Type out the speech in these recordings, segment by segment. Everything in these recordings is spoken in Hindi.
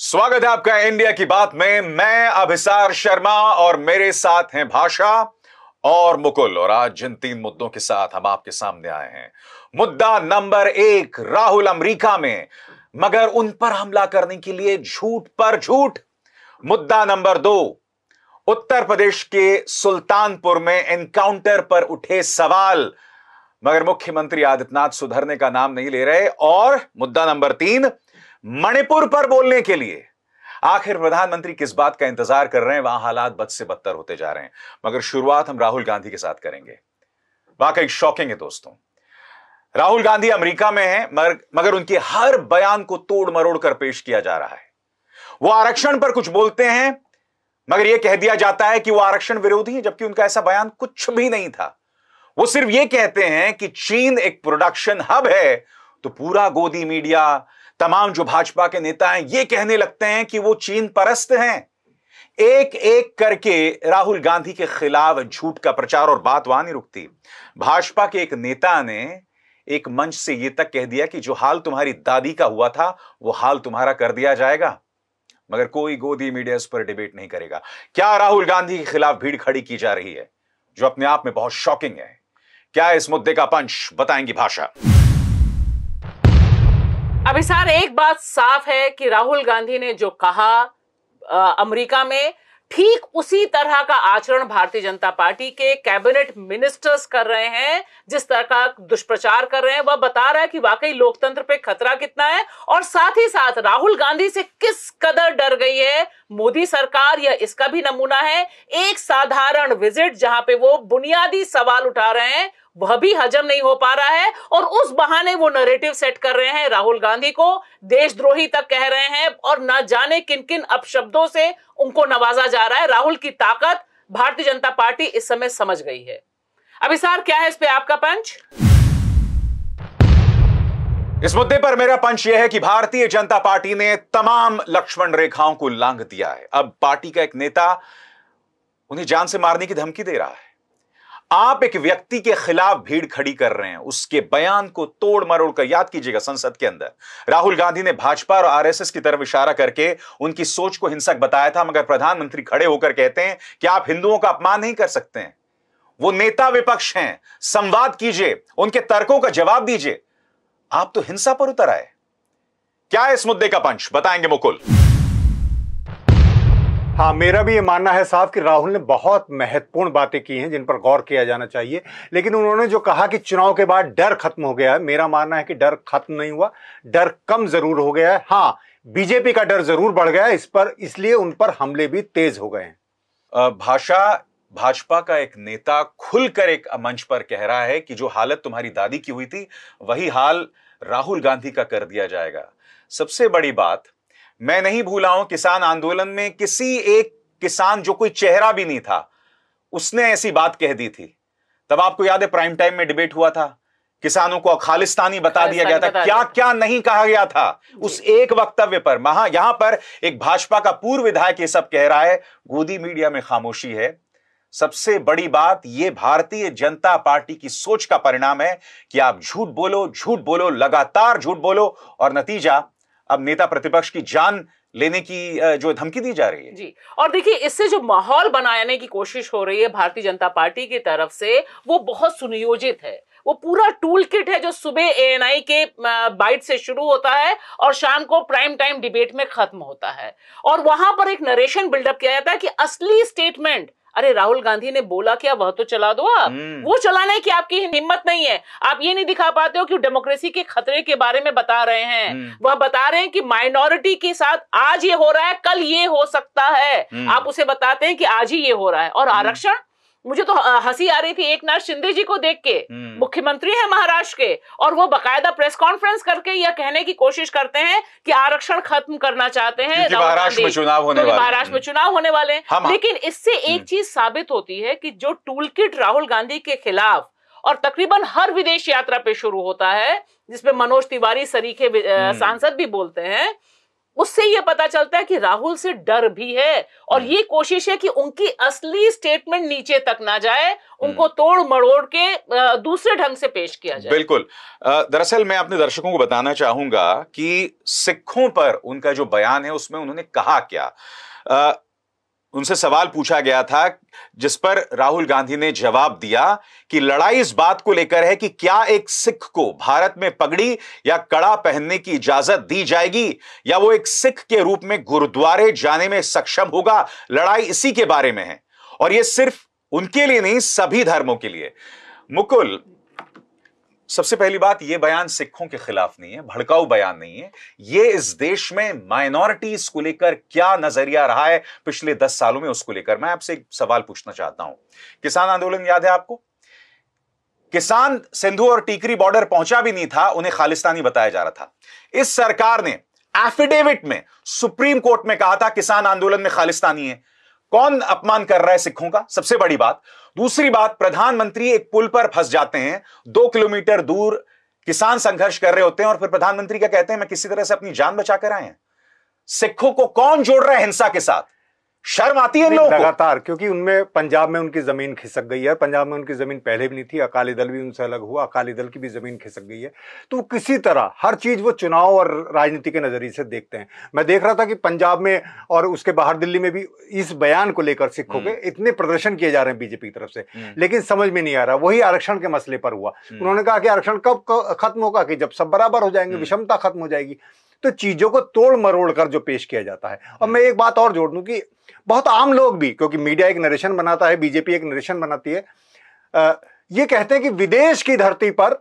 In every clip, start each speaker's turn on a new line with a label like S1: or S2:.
S1: स्वागत है आपका इंडिया की बात में मैं अभिसार शर्मा और मेरे साथ हैं भाषा और मुकुल और आज जिन तीन मुद्दों के साथ हम आपके सामने आए हैं मुद्दा नंबर एक राहुल अमेरिका में मगर उन पर हमला करने के लिए झूठ पर झूठ मुद्दा नंबर दो उत्तर प्रदेश के सुल्तानपुर में एनकाउंटर पर उठे सवाल मगर मुख्यमंत्री आदित्यनाथ सुधरने का नाम नहीं ले रहे और मुद्दा नंबर तीन मणिपुर पर बोलने के लिए आखिर प्रधानमंत्री किस बात का इंतजार कर रहे हैं वहां हालात बद से बदतर होते जा रहे हैं मगर शुरुआत हम राहुल गांधी के साथ करेंगे वाकई शौकिंग है दोस्तों राहुल गांधी अमेरिका में हैं मगर मगर उनके हर बयान को तोड़ मरोड़ कर पेश किया जा रहा है वो आरक्षण पर कुछ बोलते हैं मगर यह कह दिया जाता है कि वो आरक्षण विरोधी है जबकि उनका ऐसा बयान कुछ भी नहीं था वो सिर्फ ये कहते हैं कि चीन एक प्रोडक्शन हब है तो पूरा गोदी मीडिया तमाम जो भाजपा के नेता हैं ये कहने लगते हैं कि वो चीन परस्त हैं एक एक करके राहुल गांधी के खिलाफ झूठ का प्रचार और बात वहां नहीं रुकती भाजपा के एक नेता ने एक मंच से यह तक कह दिया कि जो हाल तुम्हारी दादी का हुआ था वो हाल तुम्हारा कर दिया जाएगा मगर कोई गोदी मीडिया इस पर डिबेट नहीं करेगा क्या राहुल गांधी के खिलाफ भीड़ खड़ी की जा रही है जो अपने आप में बहुत शॉकिंग है क्या इस मुद्दे का पंच बताएंगी भाषा
S2: सर एक बात साफ है कि राहुल गांधी ने जो कहा आ, अमेरिका में ठीक उसी तरह का आचरण भारतीय जनता पार्टी के कैबिनेट मिनिस्टर्स कर रहे हैं जिस तरह का दुष्प्रचार कर रहे हैं वह बता रहा है कि वाकई लोकतंत्र पे खतरा कितना है और साथ ही साथ राहुल गांधी से किस कदर डर गई है मोदी सरकार या इसका भी नमूना है एक साधारण विजिट जहां पे वो बुनियादी सवाल उठा रहे हैं वह भी हजम नहीं हो पा रहा है और उस बहाने वो नरेटिव सेट कर रहे हैं राहुल गांधी को देशद्रोही तक कह रहे हैं और ना जाने किन किन अपशब्दों से उनको नवाजा जा रहा है राहुल की ताकत भारतीय जनता पार्टी इस समय समझ गई है अभिसार क्या है इस पे आपका पंच
S1: इस मुद्दे पर मेरा पंच यह है कि भारतीय जनता पार्टी ने तमाम लक्ष्मण रेखाओं को लांघ दिया है अब पार्टी का एक नेता उन्हें जान से मारने की धमकी दे रहा है आप एक व्यक्ति के खिलाफ भीड़ खड़ी कर रहे हैं उसके बयान को तोड़ मरोड़ कर याद कीजिएगा संसद के अंदर राहुल गांधी ने भाजपा और आरएसएस की तरफ इशारा करके उनकी सोच को हिंसक बताया था मगर प्रधानमंत्री खड़े होकर कहते हैं कि आप हिंदुओं का अपमान नहीं कर सकते हैं वो नेता विपक्ष हैं संवाद कीजिए उनके तर्कों का जवाब दीजिए आप तो हिंसा पर उतर आए क्या है इस मुद्दे का पंच बताएंगे मुकुल
S3: हाँ मेरा भी ये मानना है साहब कि राहुल ने बहुत महत्वपूर्ण बातें की हैं जिन पर गौर किया जाना चाहिए लेकिन उन्होंने जो कहा कि चुनाव के बाद डर खत्म हो गया है मेरा मानना है कि डर खत्म नहीं हुआ डर कम जरूर हो गया है हाँ बीजेपी का डर जरूर बढ़ गया है इस पर इसलिए उन पर हमले भी तेज हो गए हैं भाषा भाजपा
S1: का एक नेता खुलकर एक मंच पर कह रहा है कि जो हालत तुम्हारी दादी की हुई थी वही हाल राहुल गांधी का कर दिया जाएगा सबसे बड़ी बात मैं नहीं भूला हूं किसान आंदोलन में किसी एक किसान जो कोई चेहरा भी नहीं था उसने ऐसी बात कह दी थी तब आपको याद है प्राइम टाइम में डिबेट हुआ था किसानों को खालिस्तानी बता दिया गया था क्या क्या नहीं कहा गया था उस एक वक्तव्य पर महा यहां पर एक भाजपा का पूर्व विधायक ये सब कह रहा है गोदी मीडिया में खामोशी है सबसे बड़ी बात यह भारतीय जनता पार्टी की सोच का परिणाम है कि आप झूठ बोलो झूठ बोलो लगातार झूठ बोलो और नतीजा अब नेता प्रतिपक्ष की जान लेने की जो धमकी दी जा रही है
S2: जी और देखिए इससे जो माहौल बनाने की कोशिश हो रही है भारतीय जनता पार्टी की तरफ से वो बहुत सुनियोजित है वो पूरा टूल किट है जो सुबह एएनआई के बाइट से शुरू होता है और शाम को प्राइम टाइम डिबेट में खत्म होता है और वहां पर एक नरेशन बिल्डअप किया जाता है कि असली स्टेटमेंट अरे राहुल गांधी ने बोला क्या वह तो चला दो आप हम्म। वो चलाने की आपकी हिम्मत नहीं है आप ये नहीं दिखा पाते हो कि डेमोक्रेसी के खतरे के बारे में बता रहे हैं हम्म। वह बता रहे हैं कि माइनॉरिटी के साथ आज ये हो रहा है कल ये हो सकता है हम्म। आप उसे बताते हैं कि आज ही ये हो रहा है और आरक्षण मुझे तो हंसी आ रही थी एक नाथ शिंदे जी को देख के हम्म। मुख्यमंत्री है महाराष्ट्र के और वो बकायदा प्रेस कॉन्फ्रेंस करके यह कहने की कोशिश करते हैं कि आरक्षण खत्म करना चाहते हैं महाराष्ट्र में चुनाव होने वाले महाराष्ट्र में चुनाव होने वाले हैं हाँ, हाँ। लेकिन इससे एक हम्म। चीज साबित होती है कि जो टूल राहुल गांधी के खिलाफ और तकरीबन हर विदेश यात्रा पे शुरू होता है जिसमें मनोज तिवारी सरीखे हम्म। सांसद भी बोलते हैं उससे ये पता चलता है कि राहुल से डर भी है और हम्म। ये कोशिश है कि उनकी असली स्टेटमेंट नीचे तक ना जाए उनको हम्म। तोड़ मड़ोड़ के दूसरे ढंग से पेश किया जाए
S1: बिल्कुल दरअसल मैं अपने दर्शकों को बताना चाहूंगा कि सिखों पर उनका जो बयान है उसमें उन्होंने कहा क्या उनसे सवाल पूछा गया था जिस पर राहुल गांधी ने जवाब दिया कि लड़ाई इस बात को लेकर है कि क्या एक सिख को भारत में पगड़ी या कड़ा पहनने की इजाजत दी जाएगी या वो एक सिख के रूप में गुरुद्वारे जाने में सक्षम होगा लड़ाई इसी के बारे में है और ये सिर्फ उनके लिए नहीं सभी धर्मों के लिए मुकुल सबसे पहली बात यह बयान सिखों के खिलाफ नहीं है भड़काऊ बयान नहीं है यह इस देश में माइनॉरिटीज को लेकर क्या नजरिया रहा है पिछले दस सालों में उसको लेकर मैं आपसे एक सवाल पूछना चाहता हूं किसान आंदोलन याद है आपको किसान सिंधु और टीकरी बॉर्डर पहुंचा भी नहीं था उन्हें खालिस्तानी बताया जा रहा था इस सरकार ने एफिडेविट में सुप्रीम कोर्ट में कहा था किसान आंदोलन में खालिस्तानी है कौन अपमान कर रहा है सिखों का सबसे बड़ी बात दूसरी बात प्रधानमंत्री एक पुल पर फंस जाते हैं दो किलोमीटर दूर किसान संघर्ष कर रहे होते हैं और फिर प्रधानमंत्री क्या कहते हैं मैं किसी तरह से अपनी जान बचा कर आए हैं सिखों को कौन जोड़ रहा है हिंसा के साथ शर्म
S3: आती है लोगों लगातार क्योंकि उनमें पंजाब में उनकी जमीन खिसक गई है पंजाब में उनकी जमीन पहले भी नहीं थी अकाली दल भी उनसे अलग हुआ अकाली दल की भी जमीन खिसक गई है तो किसी तरह हर चीज वो चुनाव और राजनीति के नजरिए से देखते हैं मैं देख रहा था कि पंजाब में और उसके बाहर दिल्ली में भी इस बयान को लेकर सिखों के हम्म। इतने प्रदर्शन किए जा रहे हैं बीजेपी की तरफ से हम्म। लेकिन समझ में नहीं आ रहा वही आरक्षण के मसले पर हुआ हम्म। उन्होंने कहा कि आरक्षण कब खत्म होगा कि जब सब बराबर हो जाएंगे विषमता खत्म हो जाएगी तो चीज़ों को तोड़ मरोड़ कर जो पेश किया जाता है और हम्म। मैं एक बात और जोड़ दूं कि बहुत आम लोग भी क्योंकि मीडिया एक नरेशन बनाता है बीजेपी एक नरेशन बनाती है ये कहते हैं कि विदेश की धरती पर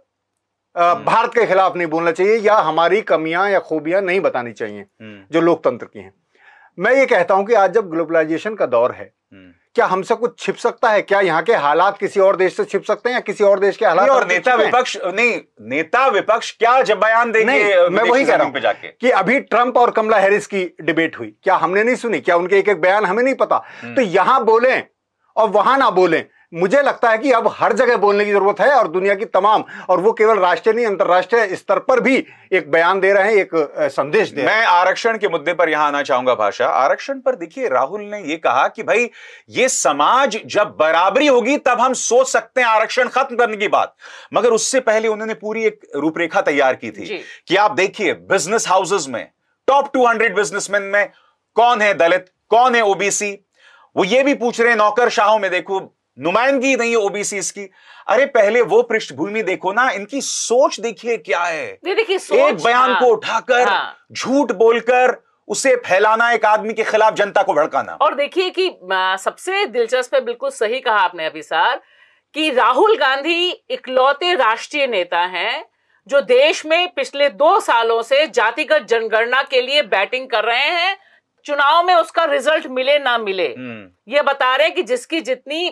S3: हम्म। भारत के खिलाफ नहीं बोलना चाहिए या हमारी कमियां या खूबियां नहीं बतानी चाहिए हम्म। जो लोकतंत्र की हैं मैं ये कहता हूं कि आज जब ग्लोबलाइजेशन का दौर है क्या हमसे कुछ छिप सकता है क्या यहाँ के हालात किसी और देश से छिप सकते हैं या किसी और देश के हालात और नेता विपक्ष
S1: नहीं नेता
S3: विपक्ष क्या जब बयान देंगे मैं वही कह रहा हूं जाके कि अभी ट्रंप और कमला हैरिस की डिबेट हुई क्या हमने नहीं सुनी क्या उनके एक एक बयान हमें नहीं पता हम्म। तो यहां बोले और वहां ना बोले मुझे लगता है कि अब हर जगह बोलने की ज़रूरत है और दुनिया की तमाम और वो केवल राष्ट्रीय नहीं अंतर्राष्ट्रीय स्तर पर भी एक बयान दे रहे हैं एक संदेश दे मैं
S1: आरक्षण के मुद्दे पर यहां आना चाहूंगा भाषा आरक्षण पर देखिए राहुल ने ये कहा कि भाई ये समाज जब बराबरी होगी तब हम सोच सकते हैं आरक्षण खत्म करने की बात मगर उससे पहले उन्होंने पूरी एक रूपरेखा तैयार की थी कि आप देखिए बिजनेस हाउसेज में टॉप टू बिजनेसमैन में कौन है दलित कौन है ओबीसी वो ये भी पूछ रहे हैं नौकर शाहों में देखो नुमाइंदगी नहीं है ओबीसी की अरे पहले वो पृष्ठभूमि देखो ना इनकी सोच देखिए क्या है देखिए एक बयान हाँ, को उठाकर हाँ। झूठ हाँ, बोलकर उसे फैलाना एक आदमी के खिलाफ जनता को भड़काना
S2: और देखिए कि सबसे दिलचस्प है बिल्कुल सही कहा आपने अभी सर कि राहुल गांधी इकलौते राष्ट्रीय नेता हैं जो देश में पिछले दो सालों से जातिगत जनगणना के लिए बैटिंग कर रहे हैं चुनाव में उसका रिजल्ट मिले ना मिले हम्म। ये बता रहे हैं कि जिसकी जितनी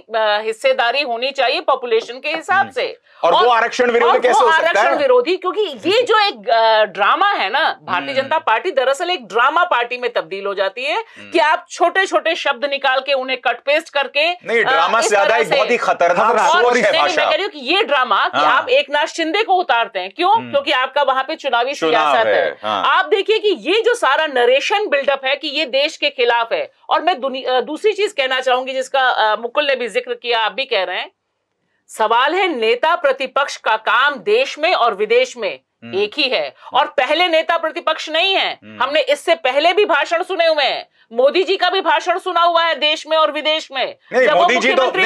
S2: हिस्सेदारी होनी चाहिए पॉपुलेशन के हिसाब हम्म। से और, और वो आरक्षण विरोधी कैसे हो सकता आरक्षण विरोधी क्योंकि ये हम्म। जो एक ड्रामा है ना भारतीय हम्म। जनता पार्टी दरअसल एक ड्रामा पार्टी में तब्दील हो जाती है कि आप छोटे छोटे शब्द निकाल के उन्हें कट पेस्ट करके नहीं ड्रामा से ज्यादा एक बहुत ही खतरनाक ये ड्रामा कि हाँ। आप एक नाथ शिंदे को उतारते हैं क्यों क्योंकि आपका वहां पे चुनावी सियासत है हाँ। आप देखिए कि ये जो सारा नरेशन बिल्डअप है कि ये देश के खिलाफ है और मैं दूसरी चीज कह कहना चाहूंगी जिसका मुकुल ने भी जिक्र किया आप भी कह रहे हैं सवाल है नेता प्रतिपक्ष का काम देश में और विदेश में हम्म। एक ही है और पहले नेता प्रतिपक्ष नहीं है हम्म। हमने इससे पहले भी भाषण सुने हुए हैं मोदी जी का भी भाषण सुना हुआ है देश में और विदेश में नहीं, मोदी जी तो नहीं तो- मुख्यमंत्री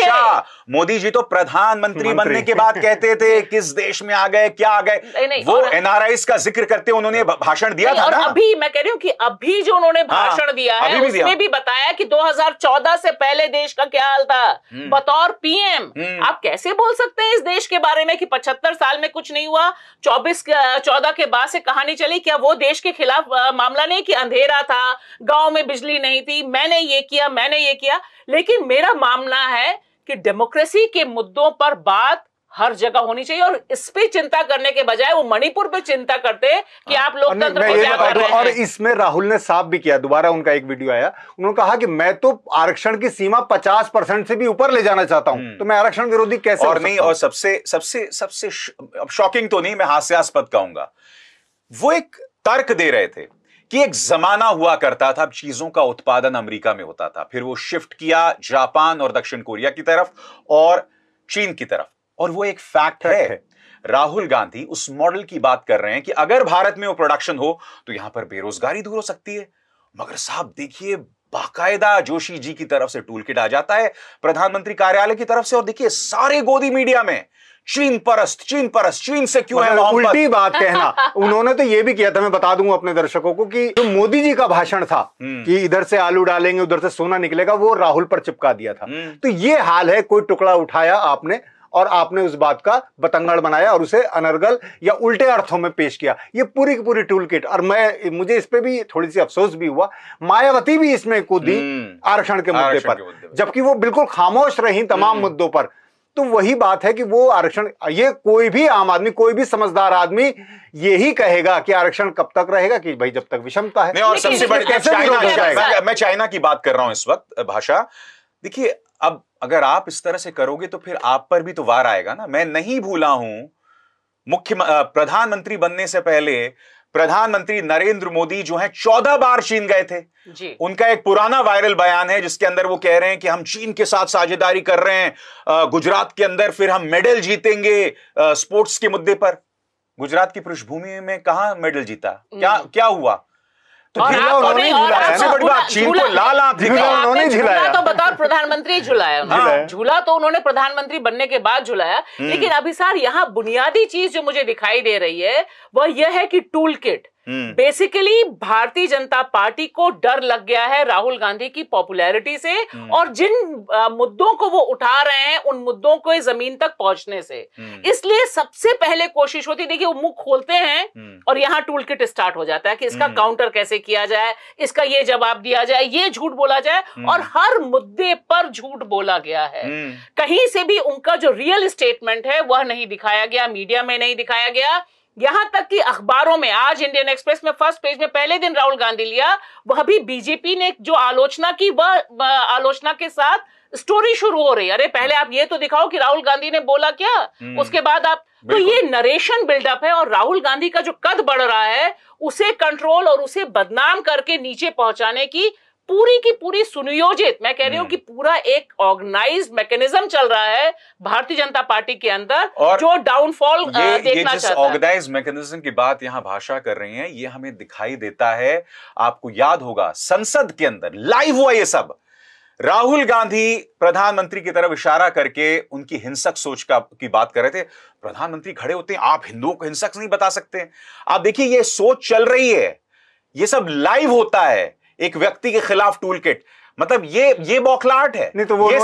S2: थे
S1: मोदी जी तो प्रधानमंत्री बनने के बाद कहते थे किस देश में आ गए क्या आ गए वो एनआरआई का जिक्र करते उन्होंने भाषण दिया था ना अभी
S2: मैं कह रही हूँ कि अभी जो उन्होंने हाँ, भाषण दिया है उसमें भी बताया कि 2014 से पहले देश का क्या हाल था हम्म। बतौर पीएम आप कैसे बोल सकते हैं इस देश के बारे में कि पचहत्तर साल में कुछ नहीं हुआ चौबीस चौदह के बाद से कहानी चली क्या वो देश के खिलाफ मामला नहीं कि अंधेरा था गांव में बिजली नहीं थी मैंने ये किया मैंने ये किया लेकिन मेरा मामला है कि डेमोक्रेसी के मुद्दों पर बात हर जगह होनी चाहिए और इस पे चिंता करने के बजाय वो मणिपुर पे चिंता करते कि हाँ। आप लोकतंत्र को क्या कर रहे हैं और
S3: इसमें राहुल ने साफ भी किया दोबारा उनका एक वीडियो आया उन्होंने कहा कि मैं तो आरक्षण की सीमा 50 परसेंट से भी ऊपर ले जाना चाहता हूं हम्म। तो मैं आरक्षण विरोधी कैसे और नहीं और
S1: सबसे सबसे सबसे शॉकिंग तो नहीं मैं हास्यास्पद कहूंगा वो एक तर्क दे रहे थे कि एक जमाना हुआ करता था चीजों का उत्पादन अमेरिका में होता था फिर वो शिफ्ट किया जापान और दक्षिण कोरिया की तरफ और चीन की तरफ और वो एक फैक्ट है, राहुल गांधी उस मॉडल की बात कर रहे हैं कि अगर भारत में वो प्रोडक्शन हो तो यहां पर बेरोजगारी दूर हो सकती है मगर साहब देखिए बाकायदा जोशी जी की तरफ से टूल किट आ जाता है प्रधानमंत्री कार्यालय की तरफ से और देखिए सारे गोदी मीडिया में चीन परस्त चीन परस्त
S3: चीन से क्यों है उल्टी बात कहना उन्होंने तो ये भी किया था मैं बता दूंगा अपने दर्शकों को कि जो मोदी जी का भाषण था हम्म। कि इधर से आलू डालेंगे उधर से सोना निकलेगा वो राहुल पर चिपका दिया था हम्म। तो ये हाल है कोई टुकड़ा उठाया आपने और आपने उस बात का बतंगड़ बनाया और उसे अनर्गल या उल्टे अर्थों में पेश किया ये पूरी की पूरी टूल किट और मैं मुझे इस पर भी थोड़ी सी अफसोस भी हुआ मायावती भी इसमें कूदी हम्म। आरक्षण के मुद्दे पर जबकि वो बिल्कुल खामोश रही तमाम हम्म। मुद्दों पर तो वही बात है कि वो आरक्षण ये कोई भी आम आदमी कोई भी समझदार आदमी यही कहेगा कि आरक्षण कब तक रहेगा कि भाई जब तक विषमता है नहीं और सबसे बड़ी तो
S1: मैं चाइना की बात कर रहा हूं इस वक्त भाषा देखिए अब अगर आप इस तरह से करोगे तो फिर आप पर भी तो वार आएगा ना मैं नहीं भूला हूं मुख्य प्रधानमंत्री बनने से पहले प्रधानमंत्री नरेंद्र मोदी जो है चौदह बार चीन गए थे जी। उनका एक पुराना वायरल बयान है जिसके अंदर वो कह रहे हैं कि हम चीन के साथ साझेदारी कर रहे हैं गुजरात के अंदर फिर हम मेडल जीतेंगे स्पोर्ट्स के मुद्दे पर गुजरात की पृष्ठभूमि में कहा मेडल जीता क्या क्या हुआ
S2: तो झूला झूला तो, तो बतौर प्रधानमंत्री झुलाया हाँ। हाँ, झूला तो उन्होंने प्रधानमंत्री बनने के बाद झुलाया हम्म। लेकिन अभी सर यहाँ बुनियादी चीज जो मुझे दिखाई दे रही है वह यह है कि टूल किट बेसिकली हम्म। भारतीय जनता पार्टी को डर लग गया है राहुल गांधी की पॉपुलैरिटी से हम्म। और जिन आ, मुद्दों को वो उठा रहे हैं उन मुद्दों को जमीन तक पहुंचने से हम्म। इसलिए सबसे पहले कोशिश होती देखिए वो मुख खोलते हैं और यहां टूल किट स्टार्ट हो जाता है कि इसका काउंटर कैसे किया जाए इसका ये जवाब दिया जाए ये झूठ बोला जाए और हर मुद्दे पर झूठ बोला गया है कहीं से भी उनका जो रियल स्टेटमेंट है वह नहीं दिखाया गया मीडिया में नहीं दिखाया गया यहां तक कि अखबारों में आज इंडियन एक्सप्रेस में फर्स्ट पेज में पहले दिन राहुल गांधी लिया वह भी बीजेपी ने जो आलोचना की वह आलोचना के साथ स्टोरी शुरू हो रही अरे पहले आप ये तो दिखाओ कि राहुल गांधी ने बोला क्या हम्म, उसके बाद आप तो ये नरेशन बिल्डअप है और राहुल गांधी का जो कद बढ़ रहा है उसे कंट्रोल और उसे बदनाम करके नीचे पहुंचाने की पूरी की पूरी सुनियोजित मैं कह रही हूँ हम्म। कि पूरा एक ऑर्गेनाइज मैकेनिज्म चल रहा है भारतीय जनता पार्टी के अंदर और जो डाउनफॉल ऑर्गेनाइज
S1: मैकेनिज्म की बात यहाँ भाषा कर रही है ये हमें दिखाई देता है आपको याद होगा संसद के अंदर लाइव हुआ ये सब राहुल गांधी प्रधानमंत्री की तरफ इशारा करके उनकी हिंसक सोच का की बात कर रहे थे प्रधानमंत्री खड़े होते हैं आप हिंदुओं को हिंसक नहीं बता सकते आप देखिए ये सोच चल रही है ये सब लाइव होता है एक व्यक्ति के खिलाफ टूल किट मतलब ये ये बौखलाहट है नहीं तो वो ये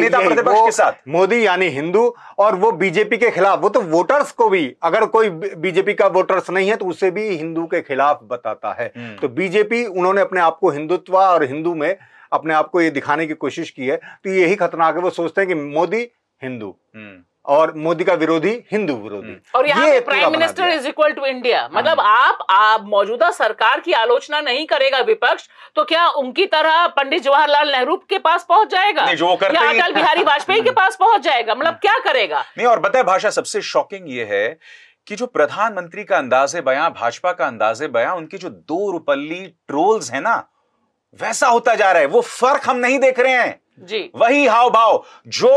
S1: नेता प्रतिपक्ष के साथ
S3: मोदी यानी हिंदू और वो बीजेपी के खिलाफ वो तो वोटर्स को भी अगर कोई बीजेपी का वोटर्स नहीं है तो उसे भी हिंदू के खिलाफ बताता है हम्म। तो बीजेपी उन्होंने अपने आप को हिंदुत्व और हिंदू में अपने आप को ये दिखाने की कोशिश की है तो यही खतरनाक है वो सोचते हैं कि मोदी हिंदू हम्म। और मोदी का विरोधी हिंदू विरोधी
S2: और यहाँ prime minister is equal to India मतलब आप, आप मौजूदा सरकार की आलोचना नहीं करेगा विपक्ष तो क्या उनकी तरह पंडित जवाहरलाल नेहरू के पास पहुंच जाएगा जो करते या अटल बिहारी वाजपेयी के पास पहुंच जाएगा मतलब हाँ। क्या करेगा
S1: नहीं और बताए भाषा सबसे शॉकिंग ये है कि जो प्रधानमंत्री का अंदाजे बयां भाजपा का अंदाजे बयां उनकी जो दो रुपल्ली ट्रोल्स है ना वैसा होता जा रहा है वो फर्क हम नहीं देख रहे हैं जी वही हाव भाव जो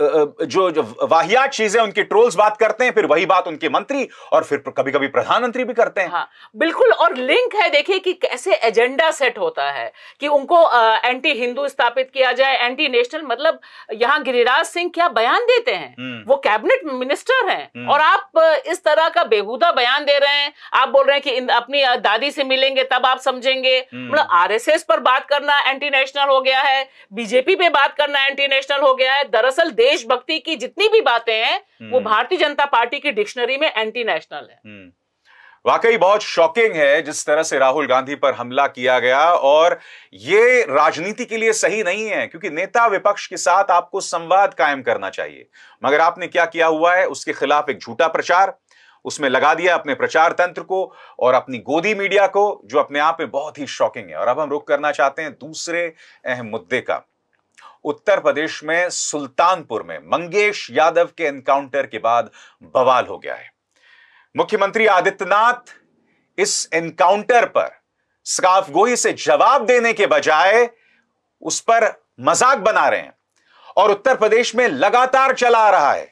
S1: जो, जो वाहियात चीजें उनके ट्रोल्स बात करते हैं फिर वही बात उनके मंत्री और फिर कभी कभी प्रधानमंत्री भी करते हैं हाँ,
S2: बिल्कुल और लिंक है देखिए कि कैसे एजेंडा सेट होता है कि उनको आ, एंटी हिंदू स्थापित किया जाए एंटी नेशनल मतलब यहाँ गिरिराज सिंह क्या बयान देते हैं हम्म। वो कैबिनेट मिनिस्टर हैं हम्म। और आप इस तरह का बेहूदा बयान दे रहे हैं आप बोल रहे हैं कि अपनी दादी से मिलेंगे तब आप समझेंगे हम्म। मतलब आर पर बात करना एंटी नेशनल हो गया है बीजेपी पे बात करना एंटी नेशनल हो गया है दरअसल देशभक्ति की जितनी भी बातें हैं हम्म। वो भारतीय जनता पार्टी की डिक्शनरी में एंटी नेशनल है हम्म।
S1: वाकई बहुत शॉकिंग है जिस तरह से राहुल गांधी पर हमला किया गया और ये राजनीति के लिए सही नहीं है क्योंकि नेता विपक्ष के साथ आपको संवाद कायम करना चाहिए मगर आपने क्या किया हुआ है उसके खिलाफ एक झूठा प्रचार उसमें लगा दिया अपने प्रचार तंत्र को और अपनी गोदी मीडिया को जो अपने आप में बहुत ही शॉकिंग है और अब हम रुख करना चाहते हैं दूसरे अहम मुद्दे का उत्तर प्रदेश में सुल्तानपुर में मंगेश यादव के एनकाउंटर के बाद बवाल हो गया है मुख्यमंत्री आदित्यनाथ इस एनकाउंटर पर सकाफगोही से जवाब देने के बजाय उस पर मजाक बना रहे हैं और उत्तर प्रदेश में लगातार चला रहा है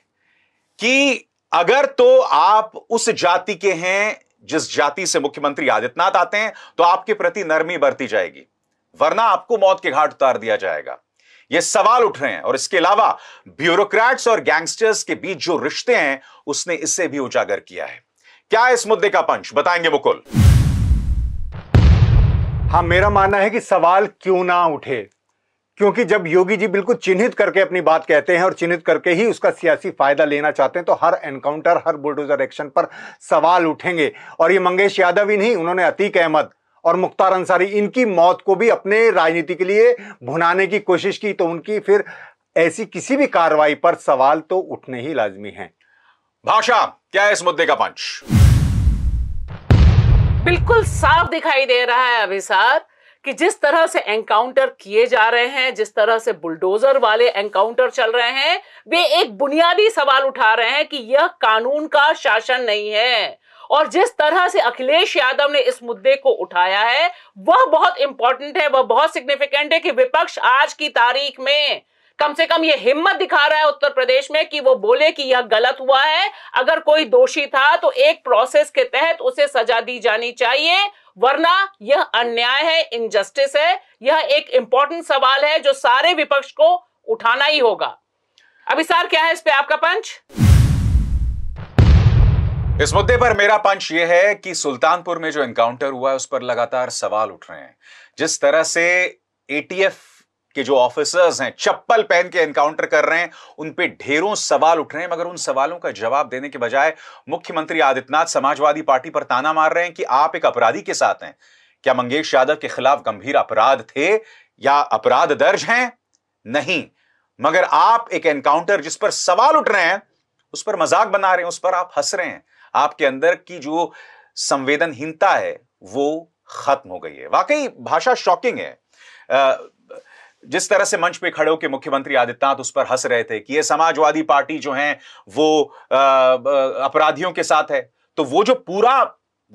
S1: कि अगर तो आप उस जाति के हैं जिस जाति से मुख्यमंत्री आदित्यनाथ आते हैं तो आपके प्रति नरमी बरती जाएगी वरना आपको मौत के घाट उतार दिया जाएगा ये सवाल उठ रहे हैं और इसके अलावा ब्यूरोक्रेट्स और गैंगस्टर्स के बीच जो रिश्ते हैं उसने इसे भी
S3: उजागर किया है क्या इस मुद्दे का पंच बताएंगे मुकुल हाँ मेरा मानना है कि सवाल क्यों ना उठे क्योंकि जब योगी जी बिल्कुल चिन्हित करके अपनी बात कहते हैं और चिन्हित करके ही उसका सियासी फायदा लेना चाहते हैं तो हर एनकाउंटर हर बुलडोजर एक्शन पर सवाल उठेंगे और ये मंगेश यादव ही नहीं उन्होंने अतीक अहमद और मुख्तार अंसारी इनकी मौत को भी अपने राजनीति के लिए भुनाने की कोशिश की तो उनकी फिर ऐसी किसी भी कार्रवाई पर सवाल तो उठने ही लाजमी है भाषा क्या है इस मुद्दे का पंच
S2: बिल्कुल साफ दिखाई दे रहा है अभिसार कि जिस तरह से एनकाउंटर किए जा रहे हैं जिस तरह से बुलडोजर वाले एनकाउंटर चल रहे हैं वे एक बुनियादी सवाल उठा रहे हैं कि यह कानून का शासन नहीं है और जिस तरह से अखिलेश यादव ने इस मुद्दे को उठाया है वह बहुत इंपॉर्टेंट है वह बहुत सिग्निफिकेंट है कि विपक्ष आज की तारीख में कम से कम यह हिम्मत दिखा रहा है उत्तर प्रदेश में कि वो बोले कि यह गलत हुआ है अगर कोई दोषी था तो एक प्रोसेस के तहत उसे सजा दी जानी चाहिए वरना यह अन्याय है इनजस्टिस है यह एक इंपॉर्टेंट सवाल है जो सारे विपक्ष को उठाना ही होगा अभी सार क्या है इस पे आपका पंच
S1: इस मुद्दे पर मेरा पंच यह है कि सुल्तानपुर में जो एनकाउंटर हुआ है उस पर लगातार सवाल उठ रहे हैं जिस तरह से एटीएफ के जो ऑफिसर्स हैं चप्पल पहन के एनकाउंटर कर रहे हैं उन पे ढेरों सवाल उठ रहे हैं मगर उन सवालों का जवाब देने के बजाय मुख्यमंत्री आदित्यनाथ समाजवादी पार्टी पर ताना मार रहे हैं कि आप एक अपराधी के साथ हैं क्या मंगेश यादव के खिलाफ गंभीर अपराध थे या अपराध दर्ज हैं नहीं मगर आप एक एनकाउंटर जिस पर सवाल उठ रहे हैं उस पर मजाक बना रहे हैं उस पर आप हंस रहे हैं आपके अंदर की जो संवेदनहीनता है वो खत्म हो गई है वाकई भाषा शॉकिंग है जिस तरह से मंच पे खड़े होकर मुख्यमंत्री आदित्यनाथ उस पर हंस रहे थे कि ये समाजवादी पार्टी जो है वो अपराधियों के साथ है तो वो जो पूरा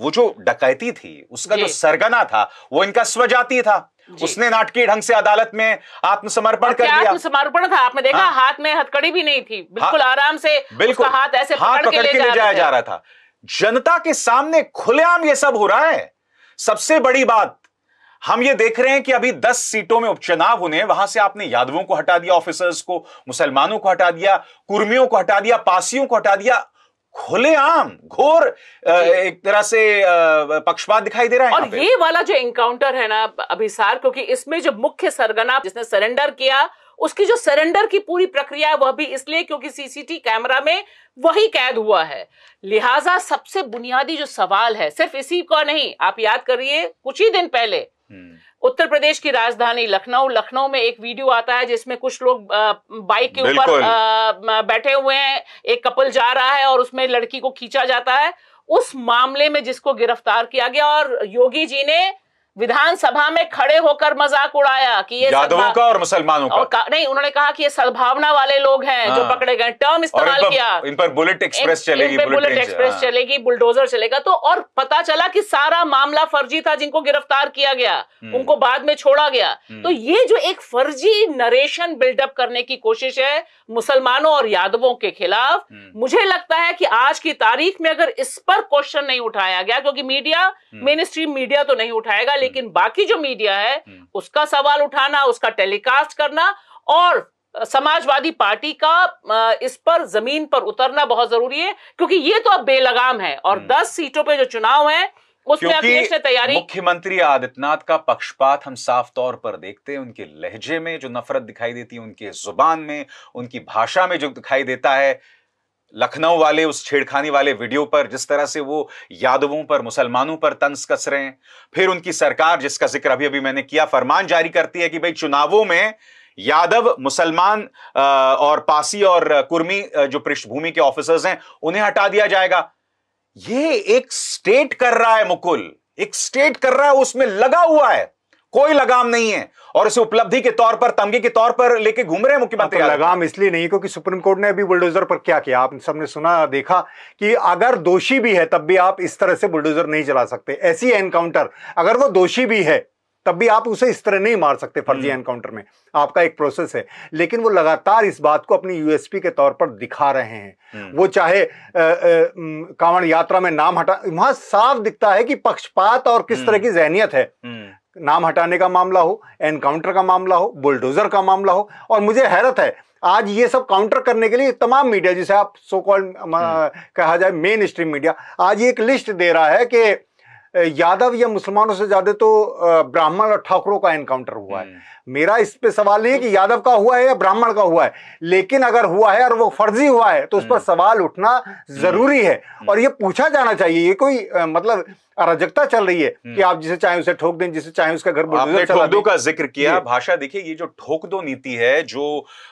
S1: वो जो डकैती थी उसका जो सरगना था वो इनका स्वजाती था उसने नाटकीय ढंग से अदालत में आत्मसमर्पण कर दिया
S2: आत्मसमर्पण था आपने देखा हाँ। हाथ में हथकड़ी भी नहीं थी बिल्कुल हाँ। आराम से बिल्कुल हाथ ऐसे हाथ पकड़ के ले जाया जा रहा
S1: था जनता के सामने खुलेआम ये सब हो रहा है सबसे बड़ी बात हम ये देख रहे हैं कि अभी 10 सीटों में उपचुनाव होने वहां से आपने यादवों को हटा दिया ऑफिसर्स को मुसलमानों को हटा दिया कुर्मियों को हटा दिया पासियों को हटा दिया खुलेआम घोर एक तरह से पक्षपात दिखाई दे रहा है और ये
S2: वाला जो एनकाउंटर है ना अभिसार क्योंकि इसमें जो मुख्य सरगना जिसने सरेंडर किया उसकी जो सरेंडर की पूरी प्रक्रिया है वह भी इसलिए क्योंकि सीसीटी कैमरा में वही कैद हुआ है लिहाजा सबसे बुनियादी जो सवाल है सिर्फ इसी का नहीं आप याद करिए कुछ ही दिन पहले हम्म। उत्तर प्रदेश की राजधानी लखनऊ लखनऊ में एक वीडियो आता है जिसमें कुछ लोग बाइक के ऊपर बैठे हुए हैं एक कपल जा रहा है और उसमें लड़की को खींचा जाता है उस मामले में जिसको गिरफ्तार किया गया और योगी जी ने विधानसभा में खड़े होकर मजाक उड़ाया कि ये यादवों का और मुसलमानों का और का, नहीं उन्होंने कहा कि ये सद्भावना वाले लोग हैं हाँ। जो पकड़े गए टर्म इस्तेमाल किया
S1: इन पर बुलेट एक्सप्रेस चलेगी बुलेट, एक्सप्रेस हाँ।
S2: चलेगी बुलडोजर चलेगा तो और पता चला कि सारा मामला फर्जी था जिनको गिरफ्तार किया गया हम्म। उनको बाद में छोड़ा गया हम्म। तो ये जो एक फर्जी नरेशन बिल्डअप करने की कोशिश है मुसलमानों और यादवों के खिलाफ हम्म। मुझे लगता है कि आज की तारीख में अगर इस पर क्वेश्चन नहीं उठाया गया क्योंकि मीडिया मेन स्ट्रीम मीडिया तो नहीं उठाएगा लेकिन बाकी जो मीडिया है हम्म। उसका सवाल उठाना उसका टेलीकास्ट करना और समाजवादी पार्टी का इस पर जमीन पर उतरना बहुत जरूरी है क्योंकि ये तो अब बेलगाम है और हम्म। दस सीटों पे जो चुनाव है उसमें तैयारी
S1: मुख्यमंत्री आदित्यनाथ का पक्षपात हम साफ तौर पर देखते हैं उनके लहजे में जो नफरत दिखाई देती है उनके जुबान में उनकी भाषा में जो दिखाई देता है लखनऊ वाले उस छेड़खानी वाले वीडियो पर जिस तरह से वो यादवों पर मुसलमानों पर तंस कस रहे हैं फिर उनकी सरकार जिसका जिक्र अभी अभी मैंने किया फरमान जारी करती है कि भाई चुनावों में यादव मुसलमान और पासी और कुर्मी जो पृष्ठभूमि के ऑफिसर्स हैं उन्हें हटा दिया जाएगा ये एक स्टेट कर रहा है मुकुल एक स्टेट कर रहा है उसमें लगा हुआ है कोई लगाम नहीं है
S3: और इसे उपलब्धि
S1: के तौर पर तमगी के तौर पर लेके घूम रहे हैं मुख्यमंत्री
S3: हाँ, तो लगाम इसलिए नहीं क्योंकि सुप्रीम कोर्ट ने अभी बुलडोजर पर क्या किया आप सबने सुना देखा कि अगर दोषी भी है तब भी आप इस तरह से बुलडोजर नहीं चला सकते ऐसी एनकाउंटर अगर वो दोषी भी है तब भी आप उसे इस तरह नहीं मार सकते फर्जी हम्म। एनकाउंटर में आपका एक प्रोसेस है लेकिन वो लगातार इस बात को अपनी यूएसपी के तौर पर दिखा रहे हैं हम्म। वो चाहे कांवड़ यात्रा में नाम हटा वहां साफ दिखता है कि पक्षपात और किस हम्म। तरह की जहनीत है नाम हटाने का मामला हो एनकाउंटर का मामला हो बुलडोज़र का मामला हो और मुझे हैरत है आज ये सब काउंटर करने के लिए तमाम मीडिया जिसे आप सो कॉल्ड हम्म। कहा जाए मेन स्ट्रीम मीडिया आज एक लिस्ट दे रहा है कि यादव या मुसलमानों से ज्यादा तो ब्राह्मण और ठाकुरों का एनकाउंटर हुआ है हम्म। मेरा इस पे सवाल नहीं है कि यादव का हुआ है या ब्राह्मण का हुआ है लेकिन अगर हुआ है और वो फर्जी हुआ है तो उस पर हम्म। सवाल उठना हम्म। जरूरी है और ये पूछा जाना चाहिए ये कोई मतलब अराजकता चल रही है कि आप जिसे चाहे उसे ठोक दें जिसे चाहे उसका घर दो का जिक्र किया
S1: भाषा देखिए ये जो ठोक दो नीति है जो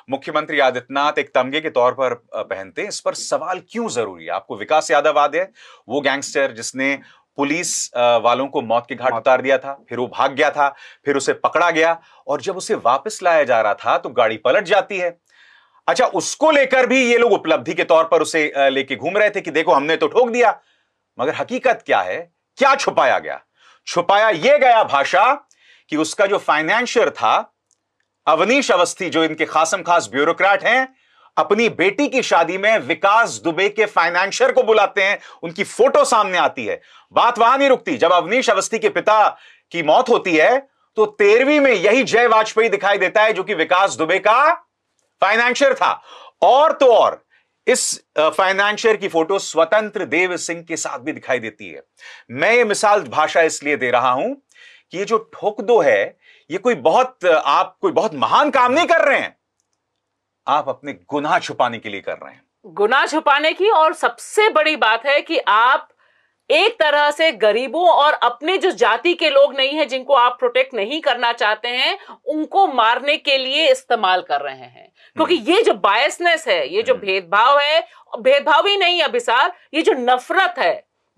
S1: मुख्यमंत्री आदित्यनाथ एक तमगे के तौर पर पहनते हैं इस पर सवाल क्यों जरूरी है आपको विकास यादव याद है वो गैंगस्टर जिसने पुलिस वालों को मौत के घाट उतार दिया था फिर वो भाग गया था फिर उसे पकड़ा गया और जब उसे वापस लाया जा रहा था तो गाड़ी पलट जाती है अच्छा उसको लेकर भी ये लोग उपलब्धि के तौर पर उसे लेके घूम रहे थे कि देखो हमने तो ठोक दिया मगर हकीकत क्या है क्या छुपाया गया छुपाया यह गया भाषा कि उसका जो फाइनेंशियर था अवनीश अवस्थी जो इनके खासम खास ब्यूरोक्रेट हैं अपनी बेटी की शादी में विकास दुबे के फाइनेंशियर को बुलाते हैं उनकी फोटो सामने आती है बात वहां नहीं रुकती जब अवनीश अवस्थी के पिता की मौत होती है तो तेरहवीं में यही जय वाजपेयी दिखाई देता है जो कि विकास दुबे का फाइनेंशियर था और तो और इस फाइनेंशियर की फोटो स्वतंत्र देव सिंह के साथ भी दिखाई देती है मैं ये मिसाल भाषा इसलिए दे रहा हूं कि ये जो ठोक दो है ये कोई बहुत आप कोई बहुत महान काम नहीं कर रहे हैं आप अपने गुनाह छुपाने के लिए कर रहे हैं
S2: गुनाह छुपाने की और सबसे बड़ी बात है कि आप एक तरह से गरीबों और अपने जो जाति के लोग नहीं है जिनको आप प्रोटेक्ट नहीं करना चाहते हैं उनको मारने के लिए इस्तेमाल कर रहे हैं क्योंकि हम्म। ये जो बायसनेस है ये जो हम्म। भेदभाव है भेदभाव ही नहीं अभिसार ये जो नफरत है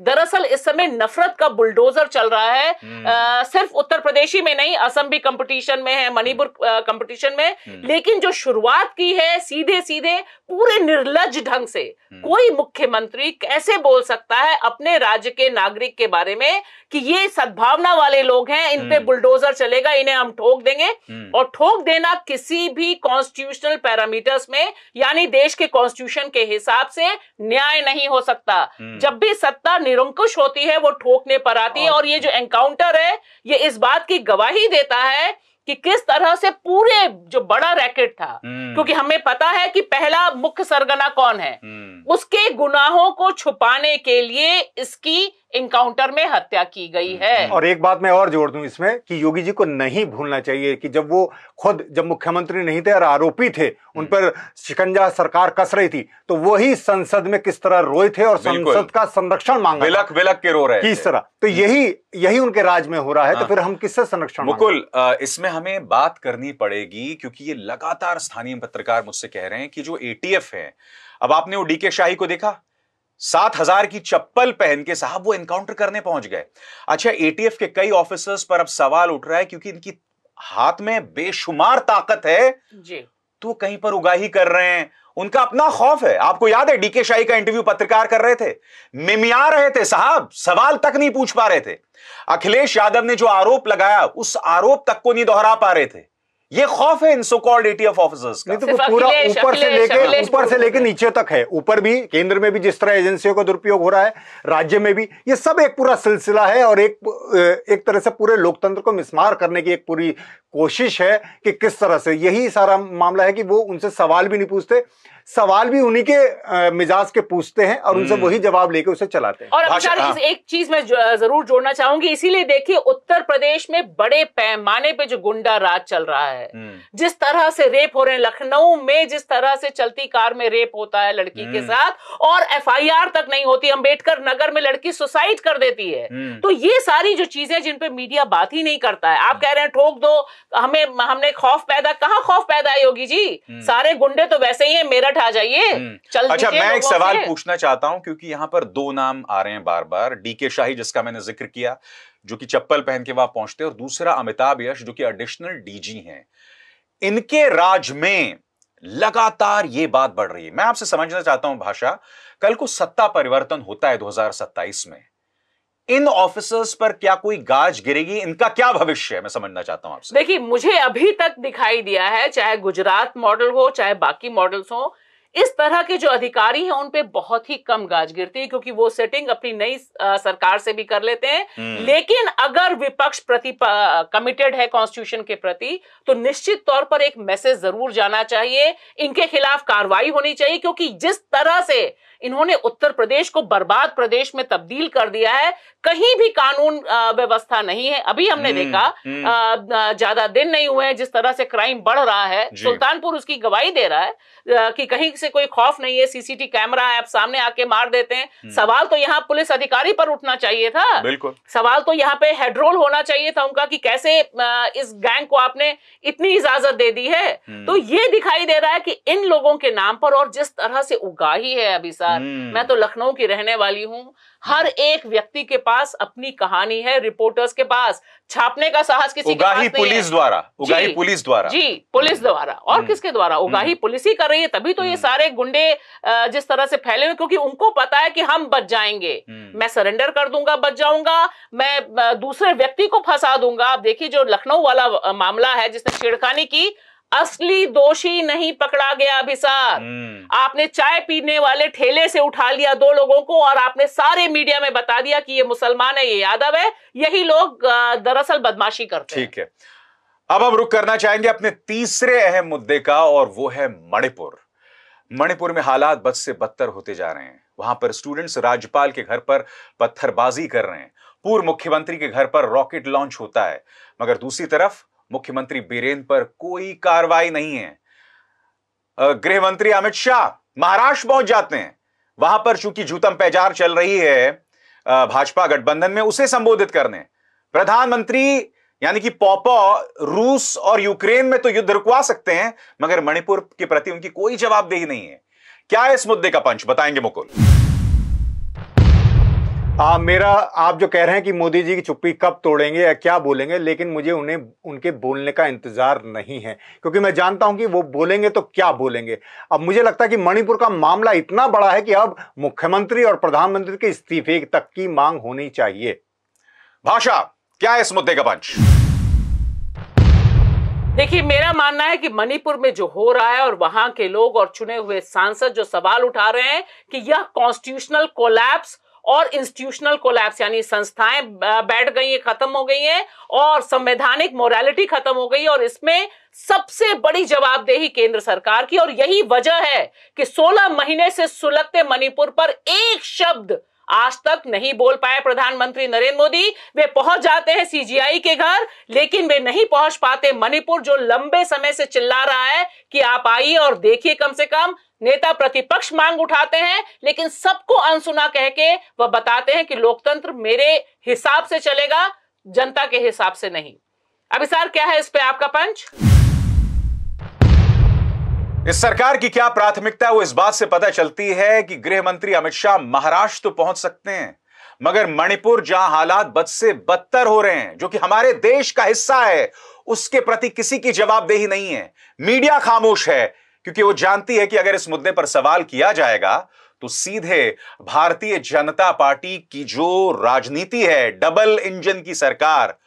S2: दरअसल इस समय नफरत का बुलडोजर चल रहा है आ, हम्म। सिर्फ उत्तर प्रदेश ही में नहीं असम भी कंपटीशन में है मणिपुर हम्म। कंपटीशन में हम्म। लेकिन जो शुरुआत की है सीधे सीधे पूरे निर्लज ढंग से कोई मुख्यमंत्री कैसे बोल सकता है अपने राज्य के नागरिक के बारे में कि ये सद्भावना वाले लोग हैं इन पे बुलडोजर चलेगा इन्हें हम ठोक देंगे और ठोक देना किसी भी कॉन्स्टिट्यूशनल पैरामीटर्स में यानी देश के कॉन्स्टिट्यूशन के हिसाब से न्याय नहीं हो सकता जब भी सत्ता निरंकुश होती है वो ठोकने पर आती है और ये जो एनकाउंटर है ये इस बात की गवाही देता है कि किस तरह से पूरे जो बड़ा रैकेट था हम्म। क्योंकि हमें पता है कि पहला मुख्य सरगना कौन है हम्म। उसके गुनाहों को छुपाने के लिए इसकी इनकाउंटर में हत्या की गई है हम्म, हम्म। और
S3: एक बात मैं और जोड़ दू इसमें कि योगी जी को नहीं भूलना चाहिए कि जब वो खुद जब मुख्यमंत्री नहीं थे और आरोपी थे उन हम्म। पर शिकंजा सरकार कस रही थी तो वही संसद में किस तरह रोए थे और संसद का संरक्षण मांगा विलक
S1: विलक के रो रहे किस तरह
S3: तो यही यही उनके राज में हो रहा है तो हाँ। फिर हम किससे संरक्षण मुकुल
S1: इसमें हमें बात करनी पड़ेगी क्योंकि ये लगातार स्थानीय पत्रकार मुझसे कह रहे हैं कि जो ए है अब आपने वो डीके शाही को देखा सात हजार की चप्पल पहन के साहब वो एनकाउंटर करने पहुंच गए अच्छा एटीएफ के कई ऑफिसर्स पर अब सवाल उठ रहा है क्योंकि इनकी हाथ में बेशुमार ताकत है जी तो कहीं पर उगाही कर रहे हैं उनका अपना खौफ है आपको याद है डीके शाही का इंटरव्यू पत्रकार कर रहे थे मिमिया रहे थे साहब सवाल तक नहीं पूछ पा रहे थे अखिलेश यादव ने जो आरोप लगाया उस आरोप तक को नहीं दोहरा पा रहे थे ये खौफ है इन सो कॉल्ड एटीएफ ऑफिसर्स का तो पूरा ऊपर से लेके ऊपर से
S3: लेके नीचे तक है ऊपर भी केंद्र में भी जिस तरह एजेंसियों का दुरुपयोग हो रहा है राज्य में भी ये सब एक पूरा सिलसिला है और एक एक तरह से पूरे लोकतंत्र को मिसमार करने की एक पूरी कोशिश है कि किस तरह से यही सारा मामला है कि वो उनसे सवाल भी नहीं पूछते सवाल भी उन्हीं के मिजाज के पूछते हैं और उनसे हम्म। वही जवाब लेके उसे चलाते हैं और इस हाँ।
S2: एक चीज मैं जरूर जोड़ना चाहूंगी इसीलिए देखिए उत्तर प्रदेश में बड़े पैमाने पे जो गुंडा राज चल रहा है हम्म। जिस तरह से रेप हो रहे हैं लखनऊ में जिस तरह से चलती कार में रेप होता है लड़की के हम्म। साथ और एफ तक नहीं होती अम्बेडकर नगर में लड़की सुसाइड कर देती है तो ये सारी जो चीजें जिनपे मीडिया बात ही नहीं करता है आप कह रहे हैं ठोक दो हमें हमने खौफ पैदा कहा खौफ पैदा है योगी जी सारे गुंडे तो वैसे ही है मेरठ आ जाइए हम्म। चल अच्छा मैं एक सवाल
S1: पूछना चाहता हूं क्योंकि यहाँ पर दो नाम आ रहे हैं बार बार डीके शाही जिसका मैंने जिक्र किया जो कि चप्पल पहन के वहां पहुंचते और दूसरा अमिताभ यश जो कि एडिशनल डीजी हैं इनके राज में लगातार ये बात बढ़ रही है मैं आपसे समझना चाहता हूं भाषा कल को सत्ता परिवर्तन होता है 2027 में इन ऑफिसर्स पर क्या कोई गाज गिरेगी इनका क्या भविष्य है मैं समझना चाहता हूं आपसे
S2: देखिए मुझे अभी तक दिखाई दिया है चाहे गुजरात मॉडल हो चाहे बाकी मॉडल्स हो इस तरह के जो अधिकारी हैं उन पे बहुत ही कम गाज गिरती है क्योंकि वो सेटिंग अपनी नई सरकार से भी कर लेते हैं हम्म। लेकिन अगर विपक्ष प्रति कमिटेड है कॉन्स्टिट्यूशन के प्रति तो निश्चित तौर पर एक मैसेज जरूर जाना चाहिए इनके खिलाफ कार्रवाई होनी चाहिए क्योंकि जिस तरह से इन्होंने उत्तर प्रदेश को बर्बाद प्रदेश में तब्दील कर दिया है कहीं भी कानून व्यवस्था नहीं है अभी हमने हम्म, देखा हम्म। ज्यादा दिन नहीं हुए जिस तरह से क्राइम बढ़ रहा है सुल्तानपुर उसकी गवाही दे रहा है कि कहीं से कोई खौफ नहीं है सीसीटी कैमरा है आप सामने आके मार देते हैं हम्म। सवाल तो यहाँ पुलिस अधिकारी पर उठना चाहिए था बिल्कुल सवाल तो यहाँ पे हेड्रोल होना चाहिए था उनका कि कैसे इस गैंग को आपने इतनी इजाजत दे दी है तो ये दिखाई दे रहा है कि इन लोगों के नाम पर और जिस तरह से उगाही है अभी सर हम्म। मैं तो लखनऊ की रहने वाली हूं हर एक व्यक्ति के पास अपनी कहानी है रिपोर्टर्स के पास छापने का साहस किसी के पास नहीं पुलिस द्वारा उगाही पुलिस द्वारा जी पुलिस हम्म। द्वारा और हम्म। किसके द्वारा उगाही पुलिस ही कर रही है तभी तो ये सारे गुंडे जिस तरह से फैले हुए क्योंकि उनको पता है कि हम बच जाएंगे मैं सरेंडर कर दूंगा बच जाऊंगा मैं दूसरे व्यक्ति को फंसा दूंगा आप देखिए जो लखनऊ वाला मामला है जिसने छेड़खानी की असली दोषी नहीं पकड़ा गया अभिसार हम्म। आपने चाय पीने वाले ठेले से उठा लिया दो लोगों को और आपने सारे मीडिया में बता दिया कि ये मुसलमान है ये यादव है यही लोग दरअसल बदमाशी करते ठीक
S1: है अब हम रुक करना चाहेंगे अपने तीसरे अहम मुद्दे का और वो है मणिपुर मणिपुर में हालात बद से बदतर होते जा रहे हैं वहां पर स्टूडेंट्स राज्यपाल के घर पर पत्थरबाजी कर रहे हैं पूर्व मुख्यमंत्री के घर पर रॉकेट लॉन्च होता है मगर दूसरी तरफ मुख्यमंत्री बीरेन पर कोई कार्रवाई नहीं है गृह मंत्री अमित शाह महाराष्ट्र पहुंच जाते हैं वहां पर चूंकि झूतम पैजार चल रही है भाजपा गठबंधन में उसे संबोधित करने प्रधानमंत्री यानी कि पॉपो रूस और यूक्रेन में तो युद्ध रुकवा सकते हैं मगर मणिपुर के प्रति
S3: उनकी कोई जवाबदेही नहीं है क्या इस मुद्दे का पंच बताएंगे मुकुल आ, मेरा आप जो कह रहे हैं कि मोदी जी की चुप्पी कब तोड़ेंगे या क्या बोलेंगे लेकिन मुझे उन्हें उनके बोलने का इंतजार नहीं है क्योंकि मैं जानता हूं कि वो बोलेंगे तो क्या बोलेंगे अब मुझे लगता है कि मणिपुर का मामला इतना बड़ा है कि अब मुख्यमंत्री और प्रधानमंत्री के इस्तीफे तक की मांग होनी चाहिए भाषा क्या है इस मुद्दे का पंच
S2: देखिए मेरा मानना है कि मणिपुर में जो हो रहा है और वहां के लोग और चुने हुए सांसद जो सवाल उठा रहे हैं कि यह कॉन्स्टिट्यूशनल कोलैप्स और इंस्टीट्यूशनल कोलैप्स यानी संस्थाएं बैठ गई हैं खत्म हो गई हैं और संवैधानिक मोरालिटी खत्म हो गई और इसमें सबसे बड़ी जवाबदेही केंद्र सरकार की और यही वजह है कि 16 महीने से सुलगते मणिपुर पर एक शब्द आज तक नहीं बोल पाए प्रधानमंत्री नरेंद्र मोदी वे पहुंच जाते हैं सीजीआई के घर लेकिन वे नहीं पहुंच पाते मणिपुर जो लंबे समय से चिल्ला रहा है कि आप आइए और देखिए कम से कम नेता प्रतिपक्ष मांग उठाते हैं लेकिन सबको अनसुना कह के वह बताते हैं कि लोकतंत्र मेरे हिसाब से चलेगा जनता के हिसाब से नहीं अभी सर क्या है इस पे आपका पंच
S1: इस सरकार की क्या प्राथमिकता वो इस बात से पता चलती है कि गृह मंत्री अमित शाह महाराष्ट्र तो पहुंच सकते हैं मगर मणिपुर जहां हालात बद से बदतर हो रहे हैं जो कि हमारे देश का हिस्सा है उसके प्रति किसी की जवाबदेही नहीं है मीडिया खामोश है क्योंकि वो जानती है कि अगर इस मुद्दे पर सवाल किया जाएगा तो सीधे भारतीय जनता पार्टी की जो राजनीति है डबल इंजन की सरकार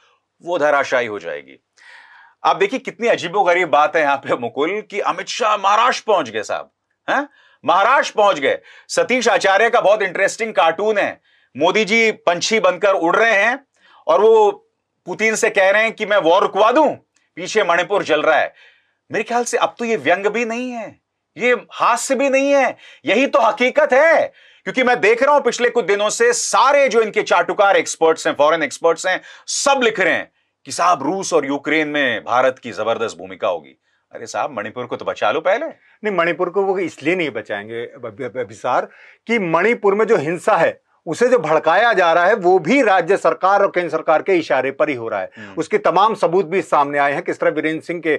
S1: वो धराशायी हो जाएगी आप देखिए कितनी अजीबो गरीब बात है यहां पे मुकुल कि अमित शाह महाराष्ट्र पहुंच गए साहब हैं महाराष्ट्र पहुंच गए सतीश आचार्य का बहुत इंटरेस्टिंग कार्टून है मोदी जी पंछी बनकर उड़ रहे हैं और वो पुतिन से कह रहे हैं कि मैं वॉर रुकवा दूं पीछे मणिपुर जल रहा है मेरे ख्याल से अब तो ये व्यंग भी नहीं है ये हास्य भी नहीं है यही तो हकीकत है क्योंकि मैं देख रहा हूं पिछले कुछ दिनों से सारे जो इनके चाटुकार एक्सपर्ट्स हैं फॉरेन एक्सपर्ट्स हैं सब लिख रहे हैं कि साहब रूस और यूक्रेन में भारत की जबरदस्त भूमिका होगी अरे साहब मणिपुर को तो बचा लो पहले नहीं
S3: मणिपुर को वो इसलिए नहीं बचाएंगे अभिसार कि मणिपुर में जो हिंसा है उसे जो भड़काया जा रहा है वो भी राज्य सरकार और केंद्र सरकार के इशारे पर ही हो रहा है हम्म। उसके तमाम सबूत भी सामने आए हैं किस तरह वीरेंद्र सिंह के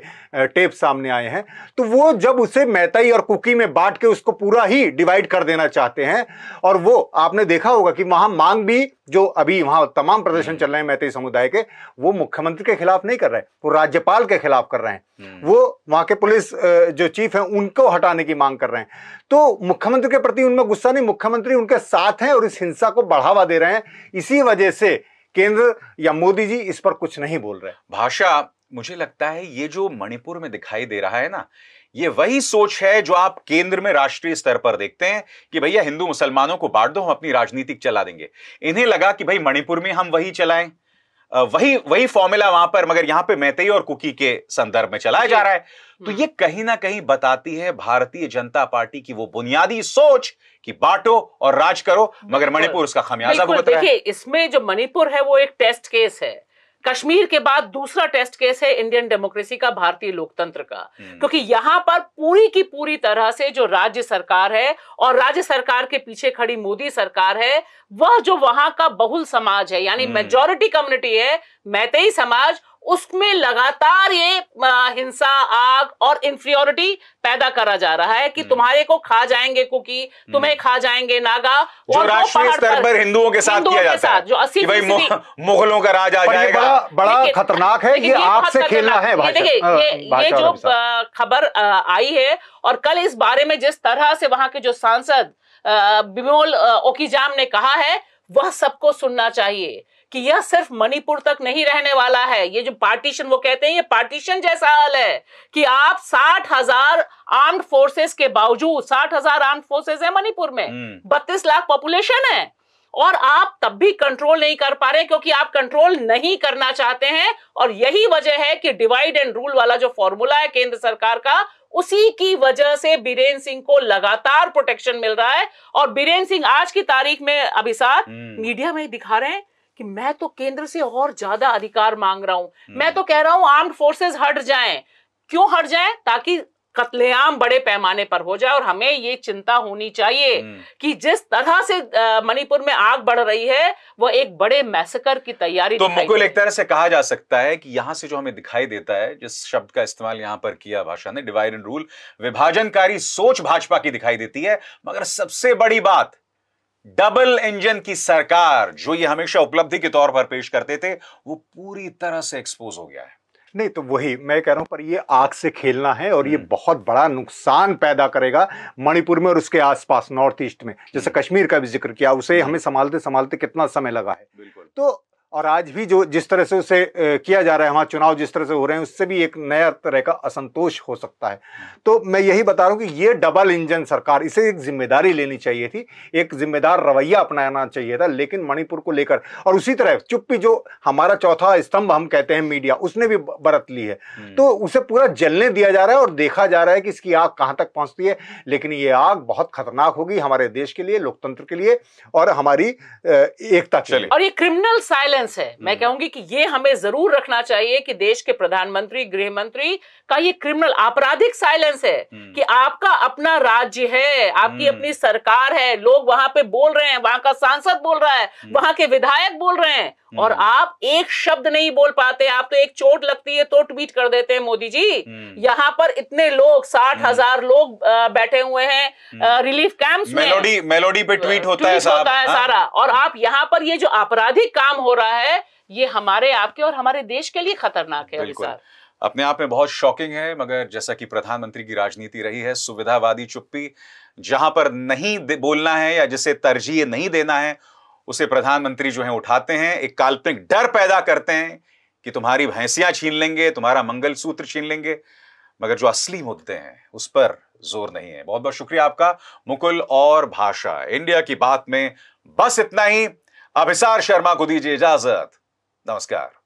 S3: टेप सामने आए हैं तो वो जब उसे मैताई और कुकी में बांट के उसको पूरा ही डिवाइड कर देना चाहते हैं और वो आपने देखा होगा कि वहां मांग भी जो अभी वहां तमाम प्रदर्शन हम्म। चल रहे हैं मैतई समुदाय के वो मुख्यमंत्री के खिलाफ नहीं कर रहे वो राज्यपाल के खिलाफ कर रहे हैं हम्म। वो वहां के पुलिस जो चीफ है उनको हटाने की मांग कर रहे हैं तो मुख्यमंत्री के प्रति उनमें गुस्सा नहीं मुख्यमंत्री उनके साथ हैं और इस हिंसा को बढ़ावा दे रहे हैं इसी वजह से केंद्र या मोदी जी इस पर कुछ नहीं बोल रहे
S1: भाषा मुझे लगता है ये जो मणिपुर में दिखाई दे रहा है ना ये वही सोच है जो आप केंद्र में राष्ट्रीय स्तर पर देखते हैं कि भैया हिंदू मुसलमानों को बांट दो हम अपनी राजनीतिक चला देंगे इन्हें लगा कि भाई मणिपुर में हम वही चलाएं वही वही फॉर्मूला वहां पर मगर यहां पे मैतेई और कुकी के संदर्भ में चलाया जा रहा है तो हम्म। ये कहीं ना कहीं बताती है भारतीय जनता पार्टी की वो बुनियादी सोच कि बांटो और राज करो मगर मणिपुर उसका खामियाजा भुगत रहा है
S2: इसमें जो मणिपुर है वो एक टेस्ट केस है कश्मीर के बाद दूसरा टेस्ट केस है इंडियन डेमोक्रेसी का भारतीय लोकतंत्र का हम्म। क्योंकि यहां पर पूरी की पूरी तरह से जो राज्य सरकार है और राज्य सरकार के पीछे खड़ी मोदी सरकार है वह जो वहां का बहुल समाज है यानी मेजोरिटी कम्युनिटी हम्म। है मैतई समाज उसमें लगातार ये हिंसा आग और इंफ्रियोरिटी पैदा करा जा रहा है कि हम्म। तुम्हारे को खा जाएंगे कुकी तुम्हें हम्म। खा जाएंगे नागा और राष्ट्रीय स्तर पर
S1: हिंदुओं के साथ किया जाता है जो अस्सी भाई मुगलों का राज आ जाएगा बड़ा
S2: खतरनाक है ये आपसे खेलना है देखिए ये हाँ, जो खबर आई है और कल इस बारे में जिस तरह से वहां के जो सांसद बिमोल ओकीजाम ने कहा है वह सबको सुनना चाहिए कि यह सिर्फ मणिपुर तक नहीं रहने वाला है ये जो पार्टीशन वो कहते हैं ये पार्टीशन जैसा हाल है कि आप साठ हजार आर्म्ड फोर्सेस के बावजूद साठ हजार आर्म्ड फोर्सेस है मणिपुर में हम्म। बत्तीस लाख पॉपुलेशन है और आप तब भी कंट्रोल नहीं कर पा रहे क्योंकि आप कंट्रोल नहीं करना चाहते हैं और यही वजह है कि डिवाइड एंड रूल वाला जो फॉर्मूला है केंद्र सरकार का उसी की वजह से बीरेन सिंह को लगातार प्रोटेक्शन मिल रहा है और बीरेन सिंह आज की तारीख में अभिसार मीडिया हम्म। में ही दिखा रहे हैं कि मैं तो केंद्र से और ज्यादा अधिकार मांग रहा हूं हम्म। मैं तो कह रहा हूं आर्म्ड फोर्सेस हट जाएं क्यों हट जाएं ताकि कत्लेआम बड़े पैमाने पर हो जाए और हमें ये चिंता होनी चाहिए हम्म। कि जिस तरह से मणिपुर में आग बढ़ रही है वो एक बड़े मैसेकर की तैयारी तो मुकुल एक
S1: तरह से कहा जा सकता है कि यहां से जो हमें दिखाई देता है जिस शब्द का इस्तेमाल यहां पर किया भाषा ने डिवाइड एंड रूल विभाजनकारी सोच भाजपा की दिखाई देती है मगर सबसे बड़ी बात डबल इंजन की सरकार जो ये हमेशा उपलब्धि के तौर पर पेश करते थे वो पूरी तरह से एक्सपोज हो गया है
S3: नहीं तो वही मैं कह रहा हूं पर ये आग से खेलना है और ये हम्म। बहुत बड़ा नुकसान पैदा करेगा मणिपुर में और उसके आसपास नॉर्थ ईस्ट में जैसे हम्म। कश्मीर का भी जिक्र किया उसे हमें संभालते संभालते कितना समय लगा है तो और आज भी जो जिस तरह से उसे किया जा रहा है हमारे चुनाव जिस तरह से हो रहे हैं उससे भी एक नया तरह का असंतोष हो सकता है तो मैं यही बता रहा हूँ कि ये डबल इंजन सरकार इसे एक जिम्मेदारी लेनी चाहिए थी एक जिम्मेदार रवैया अपनाना चाहिए था लेकिन मणिपुर को लेकर और उसी तरह चुप्पी जो हमारा चौथा स्तंभ हम कहते हैं मीडिया उसने भी बरत ली है हम्म। तो उसे पूरा जलने दिया जा रहा है और देखा जा रहा है कि इसकी आग कहाँ तक पहुँचती है लेकिन ये आग बहुत खतरनाक होगी हमारे देश के लिए लोकतंत्र के लिए और हमारी एकता चले और
S2: ये क्रिमिनल साइलेंस बैलेंस है मैं हम्म। कहूंगी कि ये हमें जरूर रखना चाहिए कि देश के प्रधानमंत्री गृह मंत्री का ये क्रिमिनल आपराधिक साइलेंस है हम्म। कि आपका अपना राज्य है आपकी हम्म। अपनी सरकार है लोग वहां पे बोल रहे हैं वहां का सांसद बोल रहा है वहां के विधायक बोल रहे हैं और आप एक शब्द नहीं बोल पाते आप तो एक चोट लगती है तो ट्वीट कर देते हैं मोदी जी यहाँ पर इतने लोग साठ हजार लोग बैठे हुए हैं रिलीफ कैंप्स में मेलोडी
S1: मेलोडी पे ट्वीट होता है होता है हाँ। सारा
S2: और आप यहाँ पर ये जो आपराधिक काम हो रहा है रहा है ये हमारे आपके और हमारे देश के लिए खतरनाक है
S1: अपने आप में बहुत शॉकिंग है मगर जैसा कि प्रधानमंत्री की राजनीति रही है सुविधावादी चुप्पी जहां पर नहीं बोलना है या जिसे तरजीह नहीं देना है उसे प्रधानमंत्री जो है उठाते हैं एक काल्पनिक डर पैदा करते हैं कि तुम्हारी भैंसियां छीन लेंगे तुम्हारा मंगलसूत्र छीन लेंगे मगर जो असली मुद्दे हैं उस पर जोर नहीं है बहुत बहुत शुक्रिया आपका मुकुल और भाषा इंडिया की बात में बस इतना ही अभिसार हिसार शर्मा को दीजिए इजाजत नमस्कार